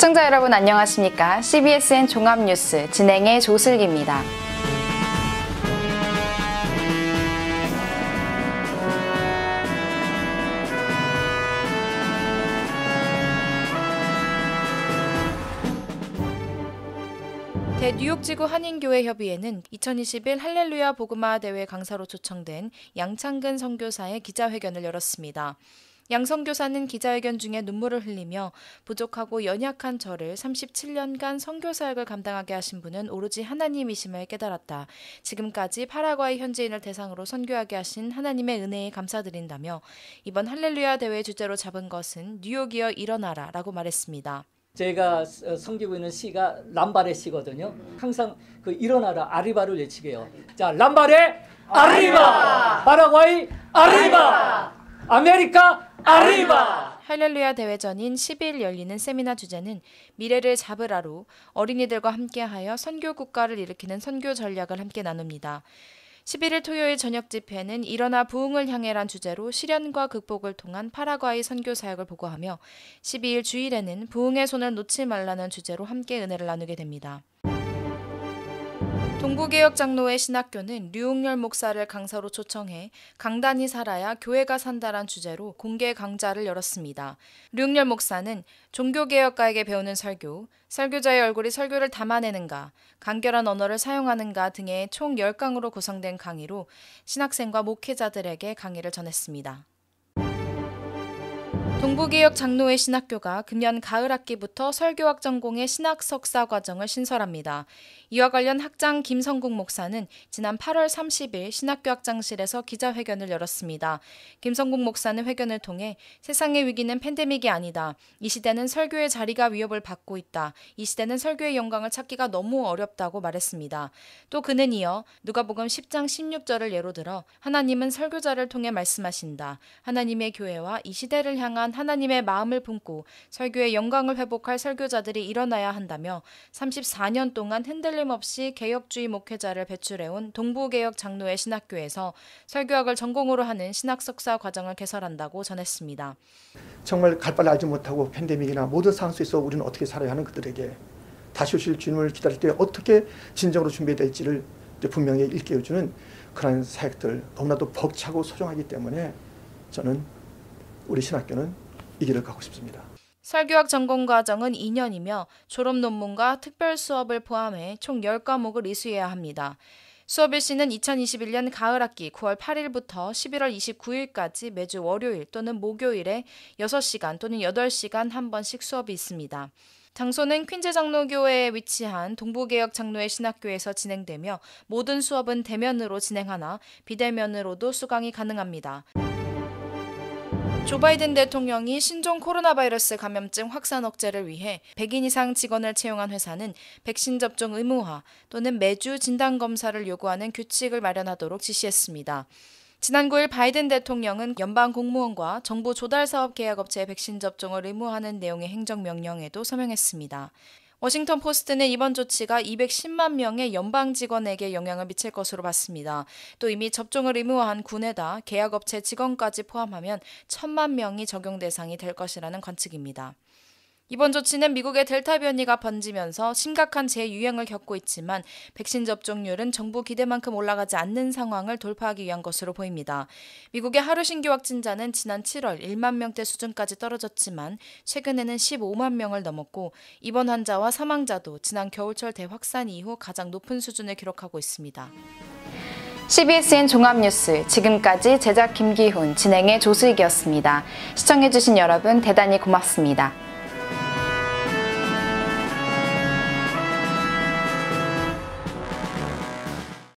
시청자 여러분 안녕하십니까? CBSN 종합뉴스 진행의 조슬기입니다. 대뉴욕지구 한인교회 협의회는 2021 할렐루야 보그마 대회 강사로 초청된 양창근 선교사의 기자회견을 열었습니다. 양성 교사는 기자회견 중에 눈물을 흘리며 부족하고 연약한 저를 37년간 선교 사역을 감당하게 하신 분은 오로지 하나님이심을 깨달았다. 지금까지 파라과이 현지인을 대상으로 선교하게 하신 하나님의 은혜에 감사드린다며 이번 할렐루야 대회 주제로 잡은 것은 뉴욕이어 일어나라라고 말했습니다. 제가 어, 섬기고 있는 시가 람바레 시거든요. 항상 그 일어나라 아리바를 외치게 요 자, 람바레 아리바! 파라과이 아리바! 아메리카 아리바! 할렐루야 대회전인 10일 열리는 세미나 주제는 미래를 잡으라로 어린이들과 함께하여 선교 국가를 일으키는 선교 전략을 함께 나눕니다. 11일 토요일 저녁 집회는 일어나 부흥을 향해란 주제로 실현과 극복을 통한 파라과이 선교 사역을 보고하며 12일 주일에는 부흥의 손을 놓지 말라는 주제로 함께 은혜를 나누게 됩니다. 동부개혁 장로의 신학교는 류웅열 목사를 강사로 초청해 강단이 살아야 교회가 산다란 주제로 공개 강좌를 열었습니다. 류웅열 목사는 종교개혁가에게 배우는 설교, 설교자의 얼굴이 설교를 담아내는가, 간결한 언어를 사용하는가 등의 총 10강으로 구성된 강의로 신학생과 목회자들에게 강의를 전했습니다. 동부개혁 장로회 신학교가 금년 가을 학기부터 설교학 전공의 신학 석사 과정을 신설합니다. 이와 관련 학장 김성국 목사는 지난 8월 30일 신학교 학장실에서 기자회견을 열었습니다. 김성국 목사는 회견을 통해 세상의 위기는 팬데믹이 아니다. 이 시대는 설교의 자리가 위협을 받고 있다. 이 시대는 설교의 영광을 찾기가 너무 어렵다고 말했습니다. 또 그는 이어 누가복음 10장 16절을 예로 들어 하나님은 설교자를 통해 말씀하신다. 하나님의 교회와 이 시대를 향한 위한 하나님의 마음을 품고 설교의 영광을 회복할 설교자들이 일어나야 한다며 34년 동안 흔들림 없이 개혁주의 목회자를 배출해온 동부개혁 장로의 신학교에서 설교학을 전공으로 하는 신학석사 과정을 개설한다고 전했습니다. 정말 갈바를 알지 못하고 팬데믹이나 모든 상황 속에서 우리는 어떻게 살아야 하는 그들에게 다시 오실 주님을 기다릴 때 어떻게 진정으로 준비될지를 분명히 일깨워주는 그러 사역들 너무나도 벅차고 소중하기 때문에 저는 우리 신학교는 이 길을 가고 싶습니다. 설교학 전공 과정은 2년이며 졸업 논문과 특별 수업을 포함해 총 10과목을 이수해야 합니다. 수업 일시는 2021년 가을 학기 9월 8일부터 11월 29일까지 매주 월요일 또는 목요일에 6시간 또는 8시간 한 번씩 수업이 있습니다. 장소는 퀸즈 장로교회에 위치한 동부개혁 장로의 신학교에서 진행되며 모든 수업은 대면으로 진행하나 비대면으로도 수강이 가능합니다. 조 바이든 대통령이 신종 코로나 바이러스 감염증 확산 억제를 위해 100인 이상 직원을 채용한 회사는 백신 접종 의무화 또는 매주 진단 검사를 요구하는 규칙을 마련하도록 지시했습니다. 지난 9일 바이든 대통령은 연방 공무원과 정부 조달 사업 계약업체의 백신 접종을 의무화하는 내용의 행정명령에도 서명했습니다. 워싱턴 포스트는 이번 조치가 210만 명의 연방 직원에게 영향을 미칠 것으로 봤습니다. 또 이미 접종을 의무화한 군에다 계약업체 직원까지 포함하면 천만 명이 적용 대상이 될 것이라는 관측입니다. 이번 조치는 미국의 델타 변이가 번지면서 심각한 재유행을 겪고 있지만 백신 접종률은 정부 기대만큼 올라가지 않는 상황을 돌파하기 위한 것으로 보입니다. 미국의 하루 신규 확진자는 지난 7월 1만 명대 수준까지 떨어졌지만 최근에는 15만 명을 넘었고 입원 환자와 사망자도 지난 겨울철 대확산 이후 가장 높은 수준을 기록하고 있습니다. CBSN 종합뉴스 지금까지 제작 김기훈 진행의 조수익이었습니다. 시청해주신 여러분 대단히 고맙습니다.